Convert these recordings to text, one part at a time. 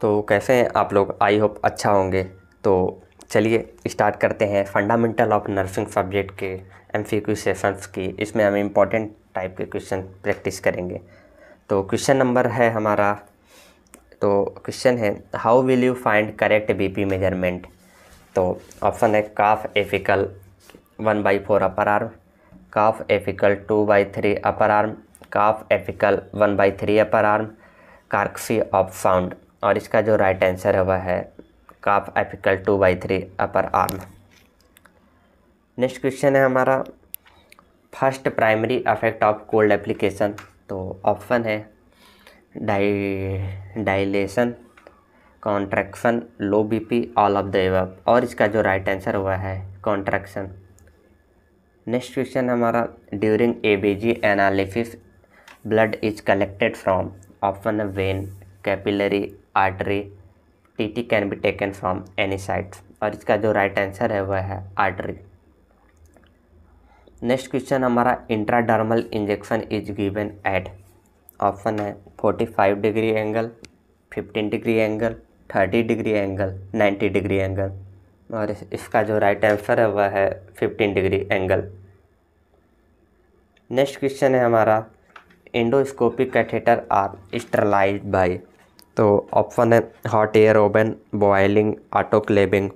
तो कैसे हैं आप लोग आई होप अच्छा होंगे तो चलिए स्टार्ट करते हैं फंडामेंटल ऑफ नर्सिंग सब्जेक्ट के एम सी क्यू सेशंस की इसमें हम इम्पॉर्टेंट टाइप के क्वेश्चन प्रैक्टिस करेंगे तो क्वेश्चन नंबर है हमारा तो क्वेश्चन है how will you find correct BP measurement तो ऑप्शन है cuff apical one by four upper arm cuff apical two by three upper arm cuff apical one by three upper arm कार्क्सी of sound और इसका जो right answer है वह है cuff apical two by three upper arm next question है हमारा first primary effect of cold application तो ऑप्शन है डाई dilation contraction low BP all of the above और इसका जो राइट आंसर हुआ है कॉन्ट्रैक्शन नेक्स्ट क्वेश्चन हमारा during A B G analysis blood is collected from option vein capillary artery टी टी can be taken from any side और इसका जो राइट right आंसर है वह है आर्टरी नेक्स्ट क्वेश्चन हमारा intradermal injection is given at option है forty five degree angle fifteen degree angle thirty degree angle ninety degree angle और इसका जो राइट right आंसर है वह है fifteen degree angle next question है हमारा endoscopic catheter are sterilise by तो ऑप्शन है हॉट एयर ओवन बॉयलिंग क्लेबिंग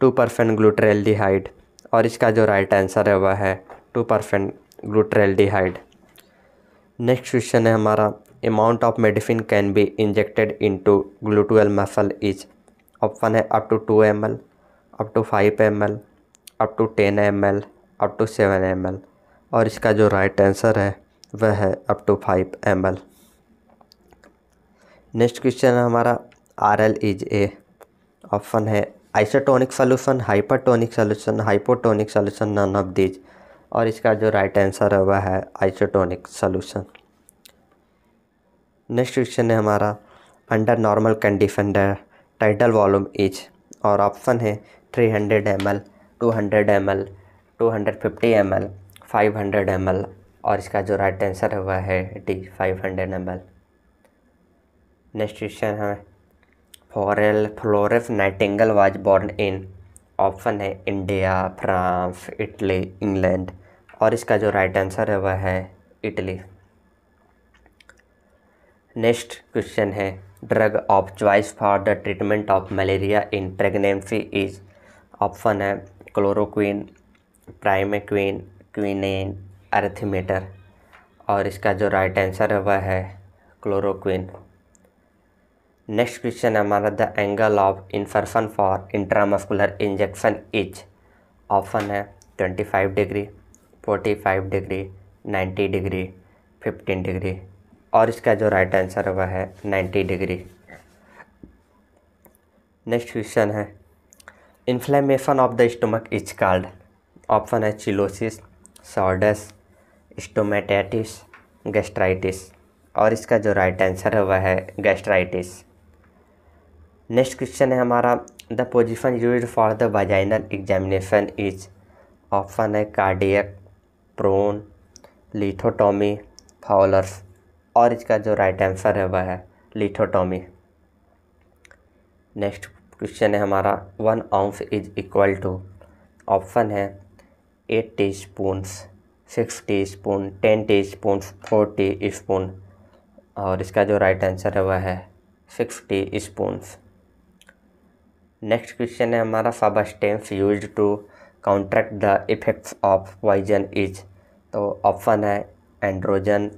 टू परसेंट ग्लूट्रेल्डिहाइड और इसका जो राइट आंसर है वह है two percent glutaraldehyde next question है हमारा amount of medicine can be injected into gluteal muscle is option है up to two M L up to five M L up to ten M L up to seven M L और इसका जो right answer है वह है up to five M L next question है हमारा R L is a option है isotonic solution hypertonic solution hypotonic solution none of these और इसका जो राइट आंसर है वह है आइसोटोनिक सोल्यूशन नेक्स्ट क्वेश्चन है हमारा अंडर नॉर्मल कंडीशन है टाइटल वॉल्यूम इज और ऑप्शन है three hundred M L two hundred M L two hundred fifty M L five hundred M L और इसका जो राइट आंसर है वह है D five hundred M L next question है फॉरल Florence Nightingale was born in option है India France Italy England और इसका जो राइट आंसर है वह है इटली नेक्स्ट क्वेश्चन है drug of choice for the treatment of malaria in pregnancy is option है क्लोरोक्वीन प्राइमेक्वीन क्वीनिन अर्थीमीटर और इसका जो राइट आंसर है वह है क्लोरोक्वीन नेक्स्ट क्वेश्चन है हमारा the angle of insertion for intramuscular injection is option है twenty five degree forty five degree ninety degree fifteen degree और इसका जो राइट आंसर है वह है नाइन्टी डिग्री नेक्स्ट क्वेश्चन है inflammation of the stomach is called option है cheilosis sordes stomatitis gastritis और इसका जो राइट आंसर है वह है गैस्ट्राइटिस नेक्स्ट क्वेश्चन है हमारा the position use for the vaginal examination is option है कार्डियक प्रोन लिथोटोमी फॉलर्स और इसका जो राइट आंसर है वह है लिथोटोमी नेक्स्ट क्वेश्चन है हमारा one ounce is equal to option है eight teaspoons six teaspoon ten teaspoon four teaspoon और इसका जो राइट आंसर है वह है six teaspoons next question है हमारा substance use to counteract the effects of poison is तो ऑप्शन है एंड्रोजन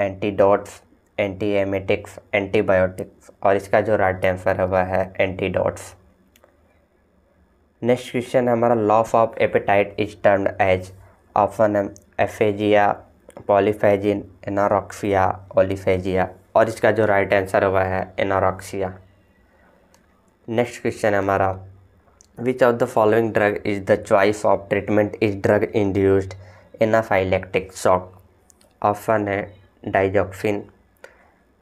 एंटीडॉट्स एंटीएमेटिक्स एंटीबायोटिक्स और इसका जो राइट आंसर है वह है एंटीडॉट्स नेक्स्ट क्वेश्चन है हमारा loss of appetite is termed as option है एफेजिया पॉलीफेजिन एनारोक्सिया ओलीफेजिया और इसका जो राइट आंसर हुआ है एनारोक्सिया नेक्स्ट क्वेश्चन है हमारा which of the following drug is the choice of treatment is drug induced anaphylactic shock option है डाइजॉक्सिन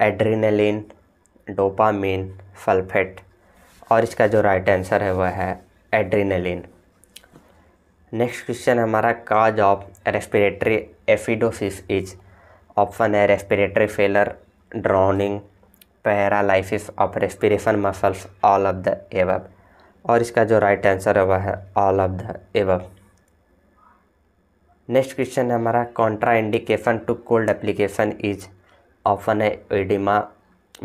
एड्रीनलिन डोपामिन फल्फेट और इसका जो राइट right आंसर है वह है एड्रीनलिन नेक्स्ट क्वेश्चन हमारा cause of respiratory acidosis is option है respiratory failure drowning paralysis of respiration muscles all of the above और इसका जो राइट आंसर है वह है all of the above next question है हमारा contraindication to cold application is often edema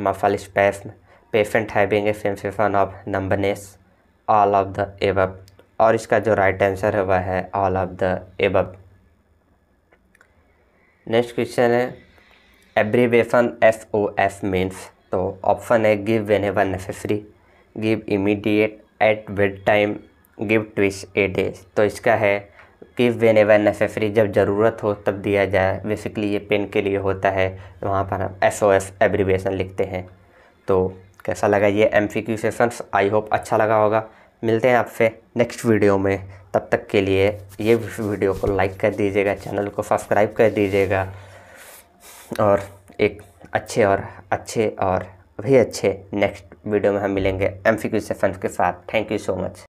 muscle spasm patient having a sensation of numbness all of the above और इसका जो राइट आंसर है वह है all of the एबब next question है abbreviation S O F means तो option है give whenever necessary give immediate at bed time give twice a days तो इसका है गिव वेन एवर नेसेसरी जब ज़रूरत हो तब दिया जाए बेसिकली ये पेन के लिए होता है तो वहाँ पर हम एस ओ एस एब्रीवेशन लिखते हैं तो कैसा लगा ये M C Q sessions I hope अच्छा लगा होगा मिलते हैं आपसे नेक्स्ट वीडियो में तब तक के लिए ये वीडियो को लाइक कर दीजिएगा चैनल को सब्सक्राइब कर दीजिएगा और एक अच्छे और अच्छे और भी अच्छे नेक्स्ट वीडियो में हम मिलेंगे एम से के साथ थैंक यू सो मच